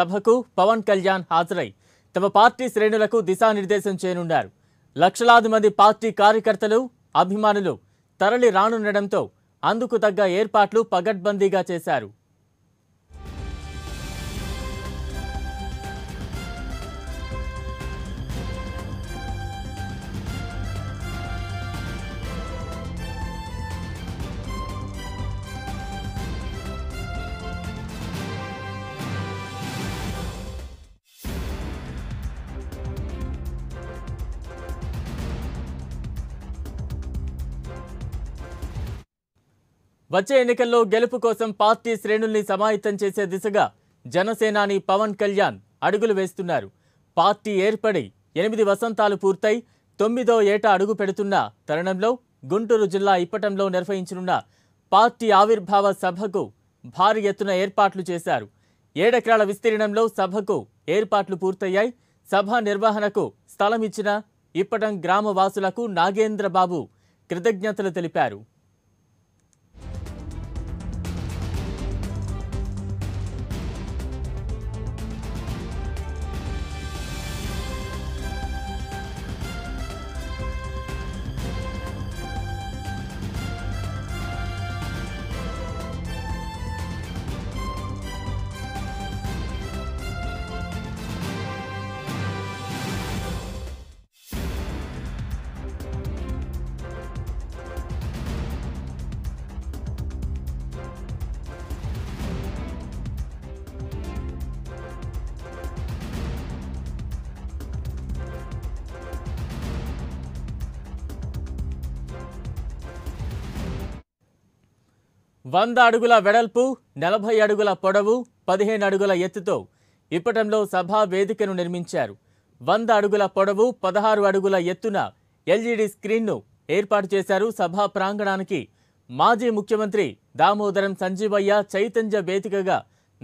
సభకు పవన్ కళ్యాణ్ హాజరై తమ పార్టీ శ్రేణులకు దిశానిర్దేశం చేయనున్నారు లక్షలాది మంది పార్టీ కార్యకర్తలు అభిమానులు తరలి రానుండడంతో అందుకు తగ్గ ఏర్పాట్లు పగడ్బందీగా చేశారు వచ్చే ఎన్నికల్లో గెలుపు కోసం పార్టీ శ్రేణుల్ని సమాహితం చేసే దిశగా జనసేనాని పవన్ కళ్యాణ్ అడుగులు వేస్తున్నారు పార్టీ ఏర్పడి ఎనిమిది వసంతాలు పూర్తయి తొమ్మిదో ఏట అడుగు పెడుతున్న తరుణంలో గుంటూరు జిల్లా ఇప్పటంలో నిర్వహించనున్న పార్టీ ఆవిర్భావ సభకు భారీ ఎత్తున ఏర్పాట్లు చేశారు ఏడెకరాల విస్తీర్ణంలో సభకు ఏర్పాట్లు పూర్తయ్యాయి సభ నిర్వహణకు స్థలం ఇచ్చిన ఇప్పటం గ్రామవాసులకు నాగేంద్రబాబు కృతజ్ఞతలు తెలిపారు వంద అడుగుల వెడల్పు నలభై అడుగుల పొడవు పదిహేను అడుగుల ఎత్తుతో ఇప్పటంలో సభా వేదికను నిర్మించారు వంద అడుగుల పొడవు పదహారు అడుగుల ఎత్తున ఎల్ఈడి స్క్రీన్ను ఏర్పాటు చేశారు సభా ప్రాంగణానికి మాజీ ముఖ్యమంత్రి దామోదరం సంజీవయ్య చైతన్య వేదికగా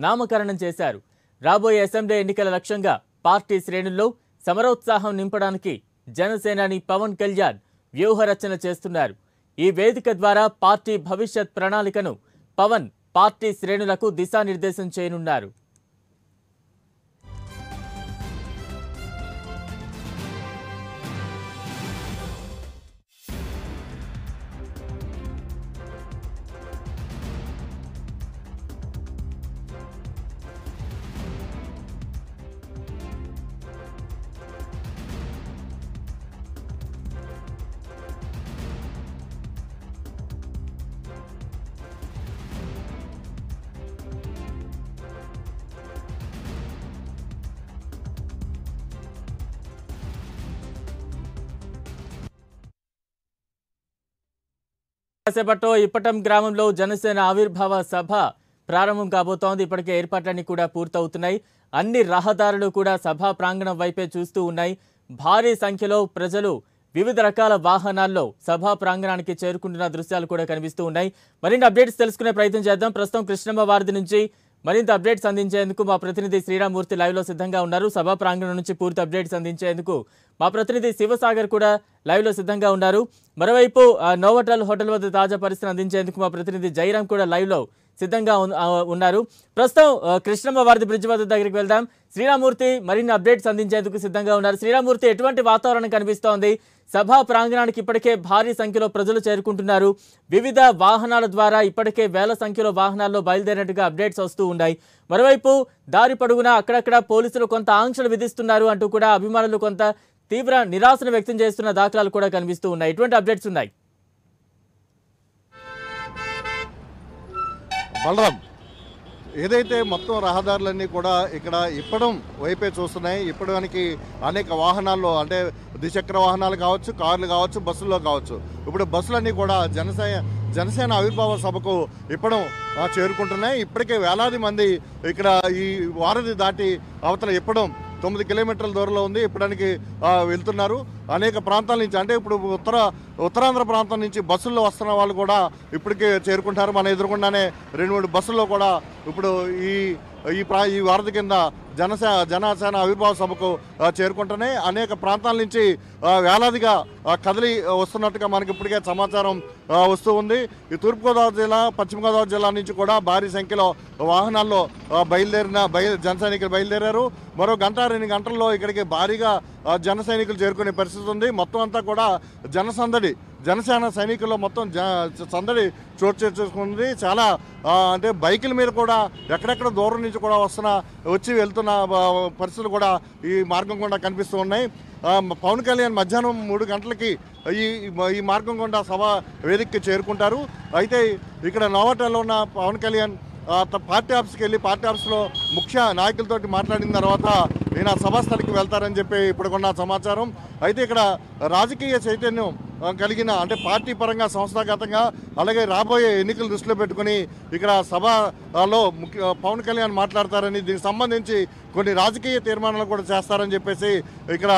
నామకరణం చేశారు రాబోయే అసెంబ్లీ ఎన్నికల లక్ష్యంగా పార్టీ శ్రేణుల్లో సమరోత్సాహం నింపడానికి జనసేనాని పవన్ కళ్యాణ్ వ్యూహరచన చేస్తున్నారు ఈ వేదిక ద్వారా పార్టీ భవిష్యత్ ప్రణాళికను పవన్ పార్టీ శ్రేణులకు దిశానిర్దేశం చేయనున్నారు కాసేపట్లో ఇప్పటం గ్రామంలో జనసేన ఆవిర్భావ సభ ప్రారంభం కాబోతోంది ఇప్పటికే ఏర్పాట్లన్నీ కూడా పూర్తవుతున్నాయి అన్ని రహదారులు కూడా సభా ప్రాంగణం వైపే చూస్తూ ఉన్నాయి భారీ సంఖ్యలో ప్రజలు వివిధ రకాల వాహనాల్లో సభా ప్రాంగణానికి చేరుకుంటున్న దృశ్యాలు కూడా కనిపిస్తూ ఉన్నాయి మరిన్ని అప్డేట్స్ తెలుసుకునే ప్రయత్నం చేద్దాం ప్రస్తుతం కృష్ణమ్మ వారిది నుంచి మరింత అప్డేట్స్ అందించేందుకు మా ప్రతినిధి శ్రీరామూర్తి లైవ్లో సిద్ధంగా ఉన్నారు సభా ప్రాంగణం నుంచి పూర్తి అప్డేట్స్ అందించేందుకు మా ప్రతినిధి శివసాగర్ కూడా లైవ్లో సిద్ధంగా ఉన్నారు మరోవైపు నోవటల్ హోటల్ వద్ద తాజా పరిస్థితిని అందించేందుకు మా ప్రతినిధి జైరామ్ కూడా లైవ్లో సిద్ధంగా ఉన్నారు ప్రస్తుతం కృష్ణమ్మ వారిది బ్రిడ్జ్ వద్ద దగ్గరికి వెళ్దాం శ్రీరామూర్తి మరిన్ని అప్డేట్స్ అందించేందుకు సిద్ధంగా ఉన్నారు శ్రీరామూర్తి ఎటువంటి వాతావరణం కనిపిస్తోంది సభా ప్రాంగణానికి ఇప్పటికే భారీ సంఖ్యలో ప్రజలు చేరుకుంటున్నారు వివిధ వాహనాల ద్వారా ఇప్పటికే వేల సంఖ్యలో వాహనాల్లో బయలుదేరినట్టుగా అప్డేట్స్ వస్తూ ఉన్నాయి మరోవైపు దారి పొడుగునా అక్కడక్కడ పోలీసులు కొంత ఆంక్షలు విధిస్తున్నారు అంటూ కూడా అభిమానులు కొంత తీవ్ర నిరాశను వ్యక్తం చేస్తున్న దాఖలాలు కూడా కనిపిస్తూ ఉన్నాయి ఇటువంటి అప్డేట్స్ ఉన్నాయి బలరాం ఏదైతే మొత్తం రహదారులన్నీ కూడా ఇక్కడ ఇప్పడం వైపే చూస్తున్నాయి ఇప్పడానికి అనేక వాహనాల్లో అంటే ద్విచక్ర వాహనాలు కావచ్చు కార్లు కావచ్చు బస్సుల్లో కావచ్చు ఇప్పుడు బస్సులన్నీ కూడా జనసేన జనసేన ఆవిర్భావ సభకు ఇప్పడం చేరుకుంటున్నాయి ఇప్పటికే వేలాది మంది ఇక్కడ ఈ వారధి దాటి అవతల ఇప్పడం తొమ్మిది కిలోమీటర్ల దూరంలో ఉంది ఇప్పటికి వెళ్తున్నారు అనేక ప్రాంతాల నుంచి అంటే ఇప్పుడు ఉత్తర ఉత్తరాంధ్ర ప్రాంతం నుంచి బస్సుల్లో వస్తున్న వాళ్ళు కూడా ఇప్పటికే చేరుకుంటారు మన ఎదురుకుండానే రెండు మూడు బస్సుల్లో కూడా ఇప్పుడు ఈ ఈ ప్రా ఈ వారధి కింద జనసే జనసేన ఆవిర్భావ సభకు చేరుకుంటూనే అనేక ప్రాంతాల నుంచి వేలాదిగా కదిలి వస్తున్నట్టుగా మనకి ఇప్పటికే సమాచారం వస్తూ ఉంది ఈ తూర్పుగోదావరి జిల్లా పశ్చిమగోదావరి జిల్లా నుంచి కూడా భారీ సంఖ్యలో వాహనాల్లో బయలుదేరిన బయలు సైనికులు బయలుదేరారు మరో గంట రెండు గంటల్లో ఇక్కడికి భారీగా జనసైనికులు చేరుకునే పరిస్థితి ఉంది మొత్తం అంతా కూడా జనసందడి జనసేన సైనికుల్లో మొత్తం సందడి చోటు చేసుకుంది చాలా అంటే బైకుల మీద కూడా ఎక్కడెక్కడ దూరం నుంచి కూడా వస్తున్న వచ్చి వెళ్తున్న పరిస్థితులు కూడా ఈ మార్గం గుండా కనిపిస్తూ ఉన్నాయి పవన్ కళ్యాణ్ మధ్యాహ్నం మూడు గంటలకి ఈ ఈ మార్గం గుండా సభ వేదికకి చేరుకుంటారు అయితే ఇక్కడ నోవటల్లో ఉన్న పవన్ కళ్యాణ్ పార్టీ ఆఫీస్కి వెళ్ళి పార్టీ ఆఫీస్లో ముఖ్య నాయకులతోటి మాట్లాడిన తర్వాత నేను ఆ సభాస్థలికి వెళ్తారని చెప్పి ఇప్పటికొన్న సమాచారం అయితే ఇక్కడ రాజకీయ చైతన్యం కలిగిన అంటే పార్టీ పరంగా సంస్థాగతంగా అలాగే రాబోయే ఎన్నికలు దృష్టిలో పెట్టుకుని ఇక్కడ సభలో ముఖ్య పవన్ కళ్యాణ్ మాట్లాడతారని దీనికి సంబంధించి కొన్ని రాజకీయ తీర్మానాలు కూడా చేస్తారని చెప్పేసి ఇక్కడ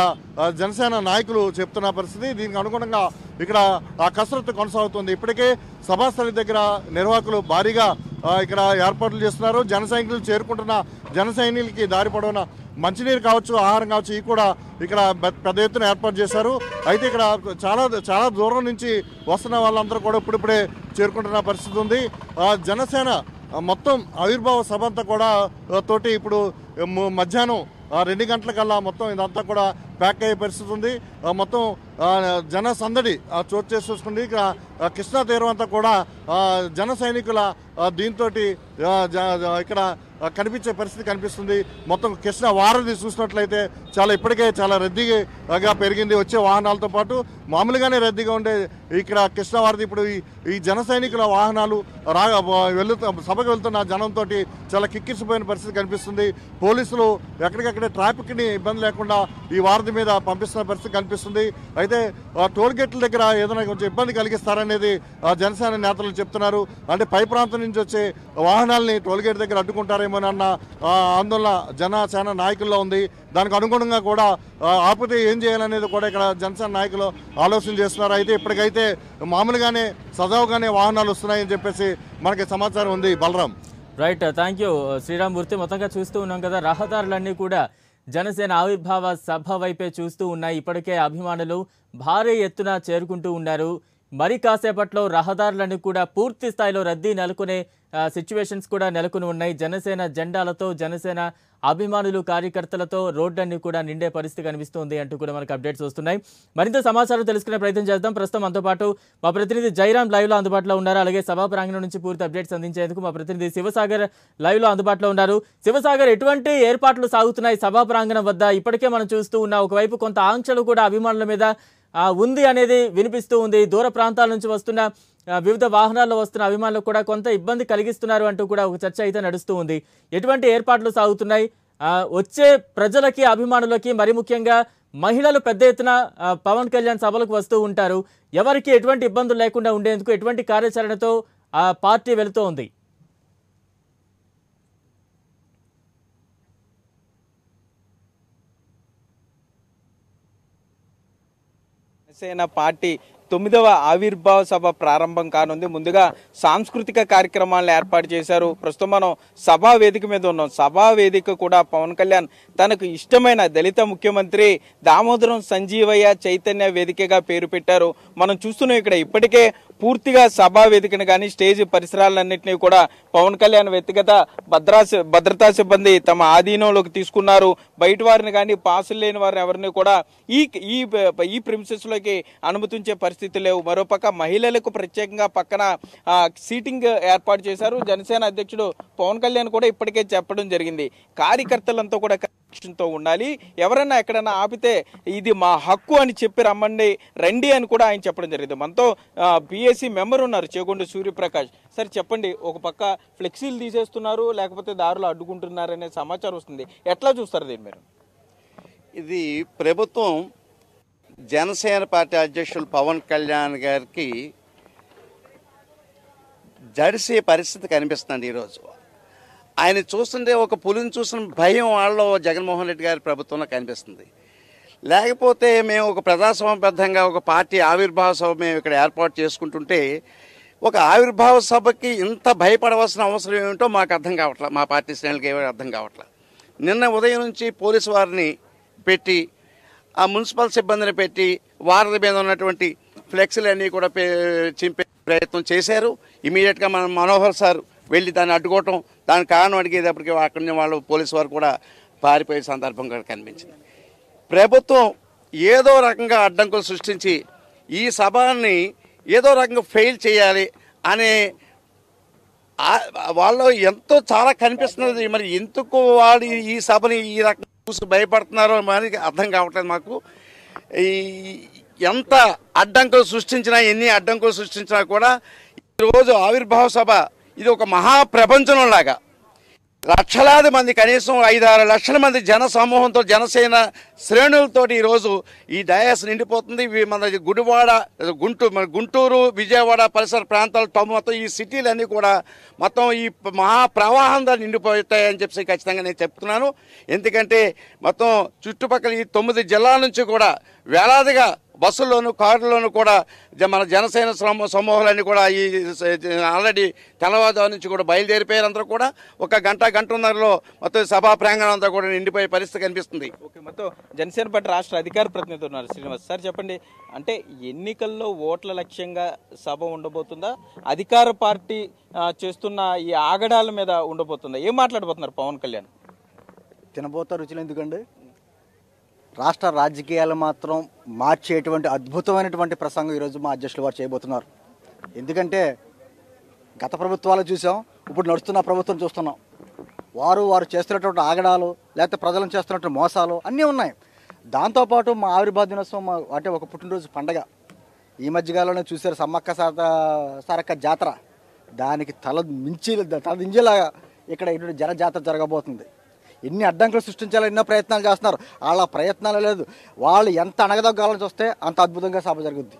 జనసేన నాయకులు చెప్తున్న పరిస్థితి దీనికి అనుగుణంగా ఇక్కడ ఆ కసరత్తు కొనసాగుతుంది ఇప్పటికే సభాస్థలి దగ్గర నిర్వాహకులు భారీగా ఇక్కడ ఏర్పాట్లు చేస్తున్నారు జన సైనికులు చేరుకుంటున్న జన సైనికులకి దారి పడవన మంచినీరు కావచ్చు ఆహారం కావచ్చు ఇవి కూడా ఇక్కడ పెద్ద ఎత్తున ఏర్పాటు చేశారు అయితే ఇక్కడ చాలా చాలా దూరం నుంచి వస్తున్న వాళ్ళందరూ కూడా ఇప్పుడిప్పుడే చేరుకుంటున్న పరిస్థితి ఉంది జనసేన మొత్తం ఆవిర్భావ సభ అంతా కూడా తోటి ఇప్పుడు మధ్యాహ్నం రెండు గంటల కల్లా మొత్తం ఇదంతా కూడా ప్యాక్ అయ్యే పరిస్థితి ఉంది మొత్తం జన సందడి చోటు చేసి ఇక కృష్ణా తీరం అంతా కూడా జన సైనికుల దీంతో ఇక్కడ కనిపించే పరిస్థితి కనిపిస్తుంది మొత్తం కృష్ణ వారధి చూసినట్లయితే చాలా ఇప్పటికే చాలా రద్దీగా పెరిగింది వచ్చే వాహనాలతో పాటు మామూలుగానే రద్దీగా ఉండే ఇక్కడ కృష్ణ వారధి ఇప్పుడు ఈ జన సైనికుల వాహనాలు రా వెళ్ళు సభకు వెళ్తున్న జనంతో చాలా కిక్కిసిపోయిన పరిస్థితి కనిపిస్తుంది పోలీసులు ఎక్కడికక్కడే ట్రాఫిక్ని ఇబ్బంది లేకుండా ఈ వారధి మీద పంపిస్తున్న పరిస్థితి కనిపిస్తుంది అయితే టోల్ గేట్ల దగ్గర ఏదైనా కొంచెం ఇబ్బంది కలిగిస్తారనేది జనసేన నేతలు చెప్తున్నారు అంటే పై ప్రాంతం నుంచి వచ్చే వాహనాలని టోల్ గేట్ దగ్గర అడ్డుకుంటారేమోనన్న ఆందోళన జనసేన నాయకుల్లో ఉంది దానికి అనుగుణంగా కూడా ఆపితే ఏం చేయాలనేది కూడా ఇక్కడ జనసేన నాయకులు ఆలోచన చేస్తున్నారు అయితే ఇప్పటికైతే మామూలుగానే సజావుగానే వాహనాలు వస్తున్నాయని చెప్పేసి మనకి సమాచారం ఉంది Balaram right thank you Sriramamurthy మొత్తంగా చూస్తూ ఉన్నాం కదా రహదారులన్నీ కూడా జనసేన ఆవిర్భావ సభ వైపే చూస్తూ ఉన్నాయి ఇప్పటికే అభిమానులు భారీ ఎత్తున చేరుకుంటూ ఉన్నారు మరి కాసేపట్లో రహదారులన్నీ కూడా పూర్తి స్థాయిలో రద్దీ నెలకొనే సిచ్యువేషన్స్ కూడా నెలకొని ఉన్నాయి జనసేన జెండాలతో జనసేన అభిమానులు కార్యకర్తలతో రోడ్లన్నీ కూడా నిండే పరిస్థితి కనిపిస్తోంది అంటూ కూడా మనకు అప్డేట్స్ వస్తున్నాయి మరింత సమాచారం తెలుసుకునే ప్రయత్నం చేద్దాం ప్రస్తుతం మనతో పాటు మా ప్రతినిధి జైరామ్ లైవ్లో అందుబాటులో ఉన్నారు అలాగే సభా ప్రాంగణం నుంచి పూర్తి అప్డేట్స్ అందించేందుకు మా ప్రతినిధి శివసాగర్ లైవ్లో అందుబాటులో ఉన్నారు శివసాగర్ ఎటువంటి ఏర్పాట్లు సాగుతున్నాయి సభా ప్రాంగణం వద్ద ఇప్పటికే మనం చూస్తూ ఉన్న ఒకవైపు కొంత ఆంక్షలు కూడా అభిమానుల మీద ఉంది అనేది వినిపిస్తూ ఉంది దూర ప్రాంతాల నుంచి వస్తున్న వివిధ వాహనాల్లో వస్తున్న అభిమానులకు కూడా కొంత ఇబ్బంది కలిగిస్తున్నారు అంటూ కూడా ఒక చర్చ అయితే నడుస్తూ ఉంది ఎటువంటి ఏర్పాట్లు సాగుతున్నాయి వచ్చే ప్రజలకి అభిమానులకి మరి ముఖ్యంగా మహిళలు పెద్ద ఎత్తున పవన్ కళ్యాణ్ సభలకు వస్తూ ఉంటారు ఎవరికి ఎటువంటి ఇబ్బందులు లేకుండా ఉండేందుకు ఎటువంటి కార్యాచరణతో ఆ పార్టీ వెళుతూ ఉంది శివసేన పార్టీ తొమ్మిదవ ఆవిర్భావ సభ ప్రారంభం కానుంది ముందుగా సాంస్కృతిక కార్యక్రమాలను ఏర్పాటు చేశారు ప్రస్తుతం మనం సభా వేదిక మీద ఉన్నాం సభా వేదిక కూడా పవన్ కళ్యాణ్ తనకు ఇష్టమైన దళిత ముఖ్యమంత్రి దామోదరం సంజీవయ్య చైతన్య వేదికగా పేరు పెట్టారు మనం చూస్తున్నాం ఇక్కడ ఇప్పటికే పూర్తిగా సభా వేదికను కానీ స్టేజ్ పరిసరాలన్నింటినీ కూడా పవన్ కళ్యాణ్ వ్యక్తిగత భద్రా భద్రతా సిబ్బంది తమ ఆధీనంలోకి తీసుకున్నారు బయట వారిని కానీ పాసులు లేని వారిని ఎవరిని కూడా ఈ ఈ ప్రిమిసెస్లోకి అనుమతించే పరిస్థితి పరిస్థితి లేవు మరోపక్క మహిళలకు ప్రత్యేకంగా పక్కన సీటింగ్ ఏర్పాటు చేశారు జనసేన అధ్యక్షుడు పవన్ కళ్యాణ్ కూడా ఇప్పటికే చెప్పడం జరిగింది కార్యకర్తలంతా కూడా తో ఉండాలి ఎవరన్నా ఎక్కడన్నా ఆపితే ఇది మా హక్కు అని చెప్పి రమ్మండి రండి అని కూడా ఆయన చెప్పడం జరిగింది మనతో బీఎస్సీ మెంబర్ ఉన్నారు చేగొండ సూర్యప్రకాష్ సార్ చెప్పండి ఒక పక్క ఫ్లెక్సీలు తీసేస్తున్నారు లేకపోతే దారులు అడ్డుకుంటున్నారనే సమాచారం వస్తుంది ఎట్లా చూస్తారు దీన్ని మీరు ఇది ప్రభుత్వం జనసేన పార్టీ అధ్యక్షులు పవన్ కళ్యాణ్ గారికి జడిసే పరిస్థితి కనిపిస్తుంది ఈరోజు ఆయన చూస్తుంటే ఒక పులిని చూసిన భయం వాళ్ళు జగన్మోహన్ రెడ్డి గారి ప్రభుత్వంలో కనిపిస్తుంది లేకపోతే మేము ఒక ప్రజాస్వామ్యబద్ధంగా ఒక పార్టీ ఆవిర్భావ సభ మేము ఇక్కడ ఏర్పాటు చేసుకుంటుంటే ఒక ఆవిర్భావ సభకి ఇంత భయపడవలసిన అవసరం ఏమిటో మాకు అర్థం కావట్లేదు మా పార్టీ శ్రేణులకి ఏమీ అర్థం కావట్లేదు నిన్న ఉదయం నుంచి పోలీసు వారిని పెట్టి ఆ మున్సిపల్ సిబ్బందిని పెట్టి వారధి మీద ఉన్నటువంటి అన్నీ కూడా చింపే ప్రయత్నం చేశారు ఇమీడియట్గా మన మనోహర్ సార్ వెళ్ళి దాన్ని అడ్డుకోవటం దాని కారణం అడిగేటప్పటికి అక్కడి వాళ్ళు పోలీసు వారు కూడా పారిపోయే సందర్భం కనిపించింది ప్రభుత్వం ఏదో రకంగా అడ్డంకులు సృష్టించి ఈ సభని ఏదో రకంగా ఫెయిల్ చేయాలి అనే వాళ్ళు ఎంతో చాలా కనిపిస్తున్నది మరి ఎందుకు వాడి ఈ సభని ఈ రకంగా చూసి భయపడుతున్నారో మరి అర్థం కావట్లేదు మాకు ఈ ఎంత అడ్డంకులు సృష్టించినా ఎన్ని అడ్డంకులు సృష్టించినా కూడా ఈరోజు ఆవిర్భావ సభ ఇది ఒక మహాప్రపంచంలాగా లక్షలాది మంది కనీసం ఐదారు లక్షల మంది జన సమూహంతో జనసేన శ్రేణులతో ఈరోజు ఈ డయాస్ నిండిపోతుంది మన గుడివాడ గుంటూరు గుంటూరు విజయవాడ పరిసర ప్రాంతాలు మొత్తం ఈ సిటీలన్నీ కూడా మొత్తం ఈ మహా ప్రవాహంగా నిండిపోతాయని చెప్పి ఖచ్చితంగా నేను చెప్తున్నాను ఎందుకంటే మొత్తం చుట్టుపక్కల ఈ తొమ్మిది జిల్లాల నుంచి కూడా వేలాదిగా బస్సుల్లోనూ కార్లోనూ కూడా మన జనసేన సమూహాలన్నీ కూడా ఈ ఆల్రెడీ తెల్లవారుజాము నుంచి కూడా బయలుదేరిపోయారందరూ కూడా ఒక గంట గంటన్నరలో మొత్తం సభా ప్రాంగణం అంతా కూడా నిండిపోయే పరిస్థితి కనిపిస్తుంది ఓకే మొత్తం జనసేన పార్టీ రాష్ట్ర అధికార ప్రతినిధి ఉన్నారు శ్రీనివాస్ సార్ చెప్పండి అంటే ఎన్నికల్లో ఓట్ల లక్ష్యంగా సభ ఉండబోతుందా అధికార పార్టీ చేస్తున్న ఈ ఆగడాల మీద ఉండబోతుందా ఏం మాట్లాడబోతున్నారు పవన్ కళ్యాణ్ తినబోతారు రుచులు ఎందుకండి రాష్ట్ర రాజకీయాలు మాత్రం మార్చేటువంటి అద్భుతమైనటువంటి ప్రసంగం ఈరోజు మా అధ్యక్షులు వారు చేయబోతున్నారు ఎందుకంటే గత ప్రభుత్వాలు చూసాం ఇప్పుడు నడుస్తున్న ప్రభుత్వం చూస్తున్నాం వారు వారు చేస్తున్నటువంటి ఆగడాలు లేకపోతే ప్రజలను చేస్తున్నటువంటి మోసాలు అన్నీ ఉన్నాయి దాంతోపాటు మా ఆవిర్భావ దినోత్సవం అంటే ఒక పుట్టినరోజు పండగ ఈ మధ్యకాలంలో చూశారు సమ్మక్క సార సారక్క జాతర దానికి తల మించి తల దించేలాగా ఇక్కడ జన జాతర జరగబోతుంది ఎన్ని అడ్డంకులు సృష్టించాలో ఎన్నో ప్రయత్నాలు చేస్తున్నారు వాళ్ళ ప్రయత్నాలు లేదు వాళ్ళు ఎంత అణగదొగ్గాలని చూస్తే అంత అద్భుతంగా సభ జరుగుద్ది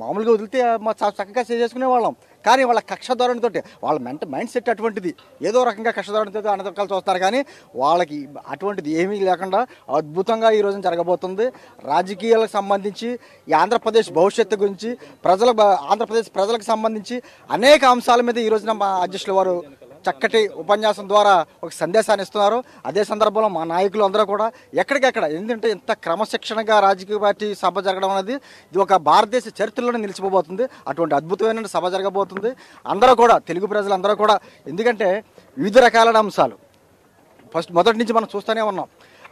మామూలుగా వదిలితే మా చక్కగా చేసుకునే వాళ్ళం కానీ వాళ్ళ కక్ష ధోరణితో వాళ్ళ మెంట మైండ్ సెట్ అటువంటిది ఏదో రకంగా కక్ష ధోరణితో అనదొక్కలు చూస్తారు కానీ వాళ్ళకి అటువంటిది ఏమీ లేకుండా అద్భుతంగా ఈ రోజున జరగబోతుంది రాజకీయాలకు సంబంధించి ఈ ఆంధ్రప్రదేశ్ భవిష్యత్తు గురించి ప్రజల ఆంధ్రప్రదేశ్ ప్రజలకు సంబంధించి అనేక అంశాల మీద ఈ రోజున మా అధ్యక్షుల వారు చక్కటి ఉపన్యాసం ద్వారా ఒక సందేశాన్ని ఇస్తున్నారు అదే సందర్భంలో మా నాయకులు అందరూ కూడా ఎక్కడికెక్కడ ఎందుకంటే ఇంత క్రమశిక్షణగా రాజకీయ పార్టీ సభ జరగడం అనేది ఇది ఒక భారతదేశ చరిత్రలోనే నిలిచిపోబోతుంది అటువంటి అద్భుతమైన సభ జరగబోతుంది అందరూ కూడా తెలుగు ప్రజలందరూ కూడా ఎందుకంటే వివిధ రకాలైన అంశాలు ఫస్ట్ మొదటి నుంచి మనం చూస్తూనే ఉన్నాం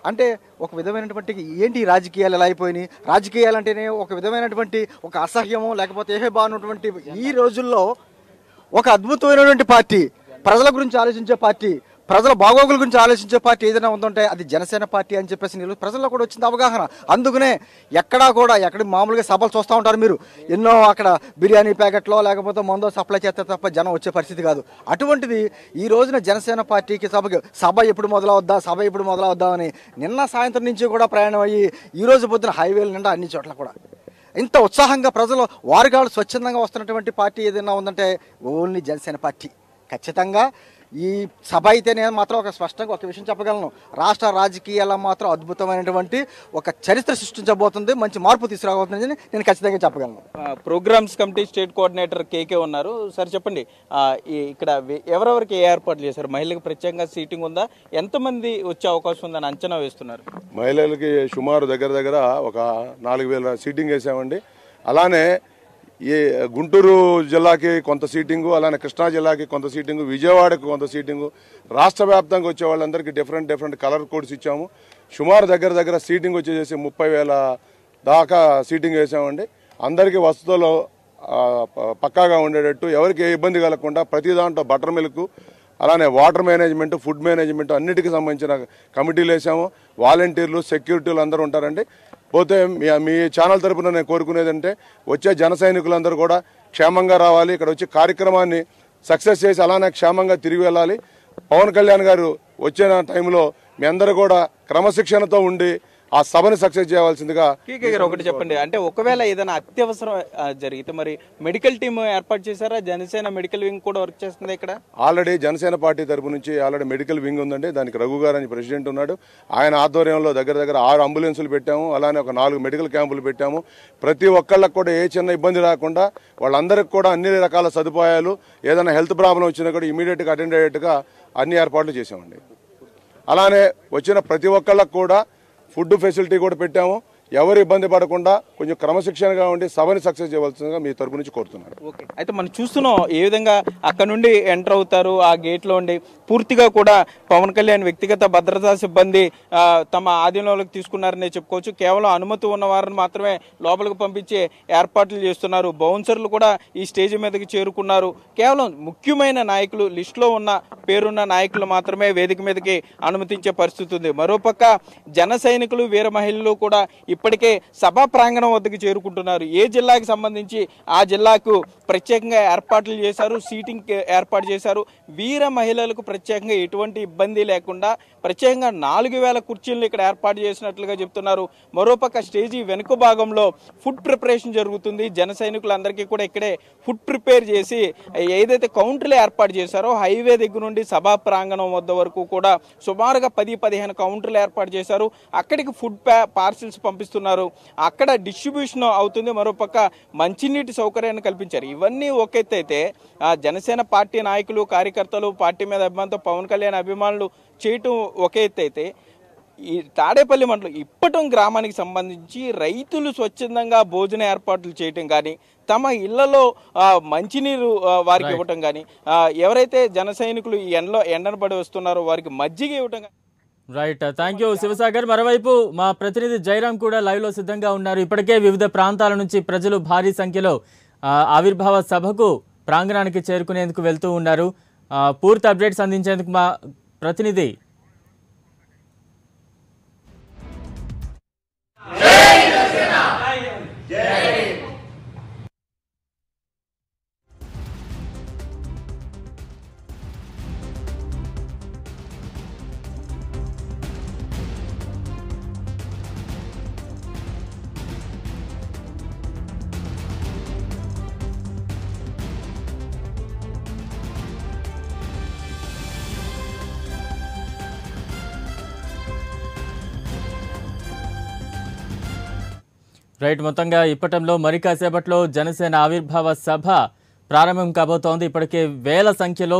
అంటే ఒక విధమైనటువంటి ఏంటి రాజకీయాలు ఎలా అయిపోయినాయి రాజకీయాలు అంటేనే ఒక విధమైనటువంటి ఒక అసహ్యము లేకపోతే ఏహే బాగున్నటువంటి ఈ రోజుల్లో ఒక అద్భుతమైనటువంటి పార్టీ ప్రజల గురించి ఆలోచించే పార్టీ ప్రజల బాగోగుల గురించి ఆలోచించే పార్టీ ఏదైనా ఉందంటే అది జనసేన పార్టీ అని చెప్పేసి నేను ప్రజల్లో కూడా వచ్చింది అవగాహన అందుకనే ఎక్కడా కూడా ఎక్కడ మామూలుగా సభలు చూస్తూ ఉంటారు మీరు ఎన్నో అక్కడ బిర్యానీ ప్యాకెట్లో లేకపోతే మందో సప్లై చేస్తే తప్ప జనం వచ్చే పరిస్థితి కాదు అటువంటిది ఈ రోజున జనసేన పార్టీకి సభకి సభ ఎప్పుడు మొదలవద్దా సభ ఎప్పుడు మొదలవద్దా అని నిన్న సాయంత్రం నుంచి కూడా ప్రయాణం అయ్యి ఈ రోజు పొద్దున హైవేల నిండా అన్ని చోట్ల కూడా ఇంత ఉత్సాహంగా ప్రజలు కాళ్ళు స్వచ్ఛందంగా వస్తున్నటువంటి పార్టీ ఏదైనా ఉందంటే ఓన్లీ జనసేన పార్టీ ఖచ్చితంగా ఈ సభ అయితే నేను మాత్రం ఒక స్పష్టంగా ఒక విషయం చెప్పగలను రాష్ట్ర రాజకీయాల మాత్రం అద్భుతమైనటువంటి ఒక చరిత్ర సృష్టించబోతుంది మంచి మార్పు తీసుకురాబోతుందని నేను ఖచ్చితంగా చెప్పగలను programmes committee state coordinator KK ఉన్నారు సార్ చెప్పండి ఇక్కడ ఎవరెవరికి ఏ ఏర్పాట్లు చేశారు మహిళలకు ప్రత్యేకంగా సీటింగ్ ఉందా ఎంతమంది వచ్చే అవకాశం ఉందని అంచనా వేస్తున్నారు మహిళలకి సుమారు దగ్గర దగ్గర ఒక నాలుగు వేల సీటింగ్ వేసామండి అలానే ఏ గుంటూరు జిల్లాకి కొంత సీటింగు అలానే కృష్ణా జిల్లాకి కొంత సీటింగు విజయవాడకు కొంత సీటింగు రాష్ట్ర వ్యాప్తంగా వచ్చే వాళ్ళందరికీ డిఫరెంట్ డిఫరెంట్ కలర్ కోడ్స్ ఇచ్చాము సుమారు దగ్గర దగ్గర సీటింగ్ వచ్చేసేసి ముప్పై వేల దాకా సీటింగ్ వేసామండి అందరికీ వసతులు పక్కాగా ఉండేటట్టు ఎవరికి ఏ ఇబ్బంది కలగకుండా ప్రతి దాంట్లో బటర్ మిల్క్ అలానే వాటర్ మేనేజ్మెంట్ ఫుడ్ మేనేజ్మెంట్ అన్నిటికీ సంబంధించిన కమిటీలు వేసాము వాలంటీర్లు సెక్యూరిటీలు అందరూ ఉంటారండి పోతే మీ ఛానల్ తరపున నేను కోరుకునేది అంటే వచ్చే జన సైనికులందరూ కూడా క్షేమంగా రావాలి ఇక్కడ వచ్చే కార్యక్రమాన్ని సక్సెస్ చేసి అలానే క్షేమంగా తిరిగి వెళ్ళాలి పవన్ కళ్యాణ్ గారు వచ్చిన టైంలో మీ అందరూ కూడా క్రమశిక్షణతో ఉండి ఆ సభను సక్సెస్ చేయవలసిందిగా ఒకటి చెప్పండి అంటే ఒకవేళ ఏదైనా అత్యవసరం జరిగితే మరి మెడికల్ టీమ్ ఏర్పాటు చేశారా జనసేన మెడికల్ వింగ్ కూడా వర్క్ చేస్తుంది ఇక్కడ ఆల్రెడీ జనసేన పార్టీ తరపు నుంచి ఆల్రెడీ మెడికల్ వింగ్ ఉందండి దానికి రఘు గారు అని ప్రెసిడెంట్ ఉన్నాడు ఆయన ఆధ్వర్యంలో దగ్గర దగ్గర ఆరు అంబులెన్సులు పెట్టాము అలానే ఒక నాలుగు మెడికల్ క్యాంపులు పెట్టాము ప్రతి ఒక్కళ్ళకి కూడా ఏ చిన్న ఇబ్బంది రాకుండా వాళ్ళందరికి కూడా అన్ని రకాల సదుపాయాలు ఏదైనా హెల్త్ ప్రాబ్లం వచ్చినా కూడా ఇమీడియట్గా అటెండ్ అయ్యేట్టుగా అన్ని ఏర్పాట్లు చేసామండి అలానే వచ్చిన ప్రతి ఒక్కళ్ళకు కూడా ఫుడ్ ఫెసిలిటీ కూడా పెట్టాము ఎవరు ఇబ్బంది పడకుండా కొంచెం క్రమశిక్షణగా ఉండి సభని సక్సెస్ చేయవలసిందిగా మీ తరపు నుంచి కోరుతున్నారు ఓకే అయితే మనం చూస్తున్నాం ఏ విధంగా అక్కడ నుండి ఎంటర్ అవుతారు ఆ గేట్లో ఉండి పూర్తిగా కూడా పవన్ కళ్యాణ్ వ్యక్తిగత భద్రతా సిబ్బంది తమ ఆధీనంలోకి తీసుకున్నారనే చెప్పుకోవచ్చు కేవలం అనుమతి ఉన్న వారిని మాత్రమే లోపలికి పంపించే ఏర్పాట్లు చేస్తున్నారు బౌన్సర్లు కూడా ఈ స్టేజ్ మీదకి చేరుకున్నారు కేవలం ముఖ్యమైన నాయకులు లిస్టులో ఉన్న పేరున్న నాయకులు మాత్రమే వేదిక మీదకి అనుమతించే పరిస్థితి ఉంది మరోపక్క జన సైనికులు వీర మహిళలు కూడా ఇప్పటికే సభా ప్రాంగణం వద్దకు చేరుకుంటున్నారు ఏ జిల్లాకి సంబంధించి ఆ జిల్లాకు ప్రత్యేకంగా ఏర్పాట్లు చేశారు సీటింగ్ ఏర్పాటు చేశారు వీర మహిళలకు ప్రత్యేకంగా ఎటువంటి ఇబ్బంది లేకుండా ప్రత్యేకంగా నాలుగు వేల కుర్చీలను ఇక్కడ ఏర్పాటు చేసినట్లుగా చెప్తున్నారు మరోపక్క స్టేజీ వెనుక భాగంలో ఫుడ్ ప్రిపరేషన్ జరుగుతుంది జన కూడా ఇక్కడే ఫుడ్ ప్రిపేర్ చేసి ఏదైతే కౌంటర్లు ఏర్పాటు చేశారో హైవే దగ్గర నుండి సభా ప్రాంగణం వద్ద వరకు కూడా సుమారుగా పది పదిహేను కౌంటర్లు ఏర్పాటు చేశారు అక్కడికి ఫుడ్ పార్సిల్స్ పంపిస్తారు నిర్వహిస్తున్నారు అక్కడ డిస్ట్రిబ్యూషన్ అవుతుంది మరోపక్క మంచినీటి సౌకర్యాన్ని కల్పించారు ఇవన్నీ ఒక అయితే జనసేన పార్టీ నాయకులు కార్యకర్తలు పార్టీ మీద అభిమానంతో పవన్ కళ్యాణ్ అభిమానులు చేయటం ఒక అయితే ఈ తాడేపల్లి మండలం ఇప్పటం గ్రామానికి సంబంధించి రైతులు స్వచ్ఛందంగా భోజన ఏర్పాట్లు చేయటం కానీ తమ ఇళ్లలో మంచినీరు వారికి ఇవ్వటం కానీ ఎవరైతే జన సైనికులు ఈ ఎండలో ఎండను పడి వస్తున్నారో వారికి మజ్జిగ ఇవ్వటం కానీ రైట్ థ్యాంక్ యూ శివసాగర్ మరోవైపు మా ప్రతినిధి జైరామ్ కూడా లైవ్లో సిద్ధంగా ఉన్నారు ఇప్పటికే వివిధ ప్రాంతాల నుంచి ప్రజలు భారీ సంఖ్యలో ఆవిర్భావ సభకు ప్రాంగణానికి చేరుకునేందుకు వెళ్తూ ఉన్నారు పూర్తి అప్డేట్స్ అందించేందుకు మా ప్రతినిధి రైట్ మొత్తంగా ఇప్పటంలో మరి కాసేపట్లో జనసేన ఆవిర్భావ సభ ప్రారంభం కాబోతోంది ఇప్పటికే వేల సంఖ్యలో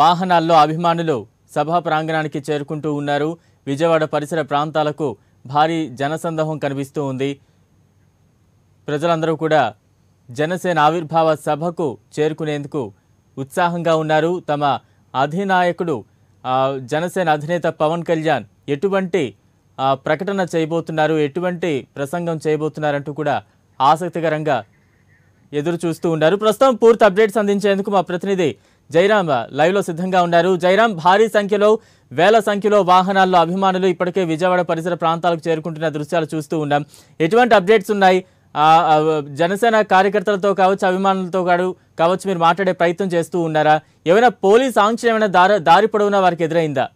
వాహనాల్లో అభిమానులు సభా ప్రాంగణానికి చేరుకుంటూ ఉన్నారు విజయవాడ పరిసర ప్రాంతాలకు భారీ జనసందోహం కనిపిస్తూ ఉంది ప్రజలందరూ కూడా జనసేన ఆవిర్భావ సభకు చేరుకునేందుకు ఉత్సాహంగా ఉన్నారు తమ అధినాయకుడు జనసేన అధినేత పవన్ కళ్యాణ్ ఎటువంటి ప్రకటన చేయబోతున్నారు ఎటువంటి ప్రసంగం చేయబోతున్నారంటూ కూడా ఆసక్తికరంగా ఎదురు చూస్తూ ఉన్నారు ప్రస్తుతం పూర్తి అప్డేట్స్ అందించేందుకు మా ప్రతినిధి జైరామ్ లైవ్లో సిద్ధంగా ఉన్నారు జైరామ్ భారీ సంఖ్యలో వేల సంఖ్యలో వాహనాల్లో అభిమానులు ఇప్పటికే విజయవాడ పరిసర ప్రాంతాలకు చేరుకుంటున్న దృశ్యాలు చూస్తూ ఉన్నాం ఎటువంటి అప్డేట్స్ ఉన్నాయి జనసేన కార్యకర్తలతో కావచ్చు అభిమానులతో కాడు కావచ్చు మీరు మాట్లాడే ప్రయత్నం చేస్తూ ఉన్నారా ఏమైనా పోలీస్ ఆంక్షలు ఏమైనా దారి దారి పొడవునా వారికి ఎదురైందా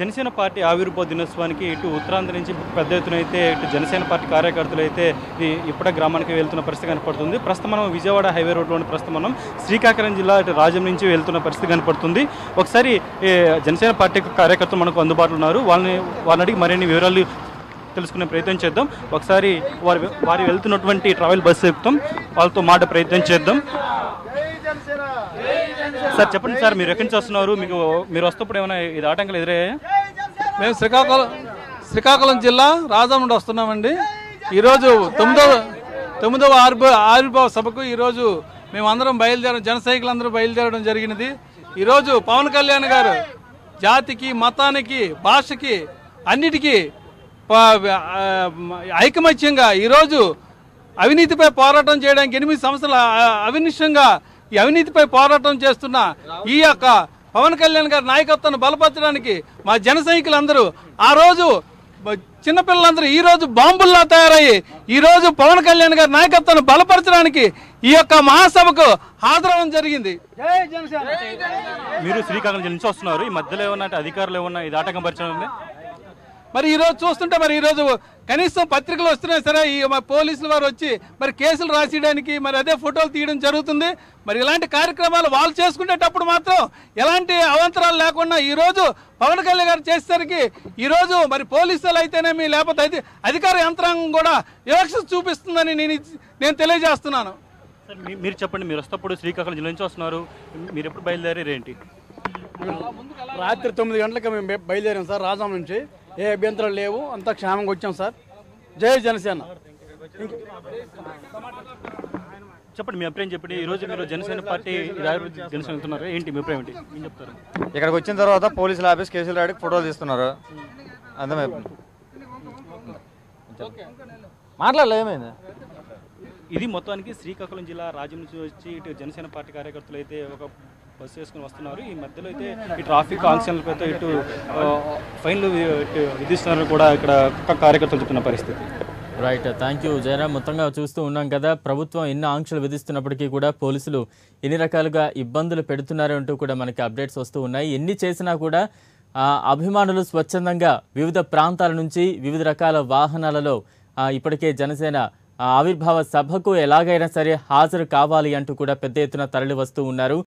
జనసేన పార్టీ ఆవిర్భావ దినోత్సవానికి ఇటు ఉత్తరాంధ్ర నుంచి పెద్ద ఎత్తున అయితే ఇటు జనసేన పార్టీ కార్యకర్తలు అయితే ఇప్పుడ గ్రామానికి వెళ్తున్న పరిస్థితి కనపడుతుంది ప్రస్తుతం మనం విజయవాడ హైవే రోడ్లోని ప్రస్తుతం మనం శ్రీకాకుళం జిల్లా ఇటు రాజ్యం నుంచి వెళ్తున్న పరిస్థితి కనపడుతుంది ఒకసారి జనసేన పార్టీ కార్యకర్తలు మనకు అందుబాటులో ఉన్నారు వాళ్ళని వాళ్ళని అడిగి మరిన్ని వివరాలు తెలుసుకునే ప్రయత్నం చేద్దాం ఒకసారి వారి వారు వెళ్తున్నటువంటి ట్రావెల్ బస్సు చెప్తాం వాళ్ళతో మాట ప్రయత్నం చేద్దాం సార్ చెప్పండి సార్ మీరు ఎక్కడి నుంచి వస్తున్నారు మీకు మీరు వస్తున్నప్పుడు ఏమైనా ఇది ఆటంకాలు ఎదురే మేము శ్రీకాకుళం శ్రీకాకుళం జిల్లా రాజం నుండి వస్తున్నామండి ఈరోజు తొమ్మిదవ తొమ్మిదవ ఆవిర్భావ ఆవిర్భావ సభకు ఈరోజు మేమందరం బయలుదేరడం జన అందరూ బయలుదేరడం జరిగినది ఈరోజు పవన్ కళ్యాణ్ గారు జాతికి మతానికి భాషకి అన్నిటికీ ఐకమత్యంగా ఈరోజు అవినీతిపై పోరాటం చేయడానికి ఎనిమిది సంవత్సరాల అవినిష్టంగా ఈ అవినీతిపై పోరాటం చేస్తున్న ఈ యొక్క పవన్ కళ్యాణ్ గారి నాయకత్వాన్ని బలపరచడానికి మా జన సైనికులందరూ ఆ రోజు చిన్నపిల్లలందరూ ఈ రోజు బాంబుల్లా తయారయ్యి ఈ రోజు పవన్ కళ్యాణ్ గారి నాయకత్వాన్ని బలపరచడానికి ఈ యొక్క మహాసభకు హాజరవడం జరిగింది మీరు శ్రీకాకుళం నుంచి వస్తున్నారు ఈ మధ్యలో ఏమన్నా అధికారులు ఏమన్నా ఇది ఆటంకం పరిచయం మరి ఈరోజు చూస్తుంటే మరి ఈరోజు కనీసం పత్రికలు వస్తున్నా సరే ఈ పోలీసులు వారు వచ్చి మరి కేసులు రాసేయడానికి మరి అదే ఫోటోలు తీయడం జరుగుతుంది మరి ఇలాంటి కార్యక్రమాలు వాళ్ళు చేసుకునేటప్పుడు మాత్రం ఎలాంటి అవంతరాలు లేకుండా ఈరోజు పవన్ కళ్యాణ్ గారు చేసేసరికి ఈరోజు మరి పోలీసులు అయితేనేమి లేకపోతే అధికార యంత్రాంగం కూడా వివక్ష చూపిస్తుందని నేను నేను తెలియజేస్తున్నాను మీరు చెప్పండి మీరు వస్తప్పుడు శ్రీకాకుళం జిల్లా నుంచి వస్తున్నారు మీరు ఎప్పుడు బయలుదేరారు ఏంటి రాత్రి తొమ్మిది గంటలకు మేము బయలుదేరాం సార్ రాజాం నుంచి ఏ అభ్యంతరం లేవు అంతా క్షేమంగా వచ్చాం సార్ జై జనసేన చెప్పండి మీ అభిప్రాయం చెప్పండి రోజు మీరు జనసేన పార్టీ జనసేన ఏంటి మీ అభిప్రాయం ఏంటి ఏం చెప్తారు ఇక్కడికి వచ్చిన తర్వాత పోలీసుల ఆఫీస్ కేసులు రాడికి ఫోటోలు తీస్తున్నారు అందమే మాట్లాడలే ఏమైంది ఇది మొత్తానికి శ్రీకాకుళం జిల్లా రాజ్యం నుంచి వచ్చి ఇటు జనసేన పార్టీ కార్యకర్తలు అయితే ఒక బస్ చేసుకుని వస్తున్నారు ఈ మధ్యలో అయితే ఈ ట్రాఫిక్ ఆంక్షలపైతే ఇటు ఫైన్లు విధిస్తున్నారు కూడా ఇక్కడ కార్యకర్తలు చెప్తున్న పరిస్థితి రైట్ థ్యాంక్ యూ జయరామ్ మొత్తంగా చూస్తూ ఉన్నాం కదా ప్రభుత్వం ఎన్ని ఆంక్షలు విధిస్తున్నప్పటికీ కూడా పోలీసులు ఎన్ని రకాలుగా ఇబ్బందులు పెడుతున్నారంటూ కూడా మనకి అప్డేట్స్ వస్తూ ఉన్నాయి ఎన్ని చేసినా కూడా అభిమానులు స్వచ్ఛందంగా వివిధ ప్రాంతాల నుంచి వివిధ రకాల వాహనాలలో ఇప్పటికే జనసేన ఆవిర్భావ సభకు ఎలాగైనా సరే హాజరు కావాలి అంటూ కూడా పెద్ద ఎత్తున తరలి వస్తూ ఉన్నారు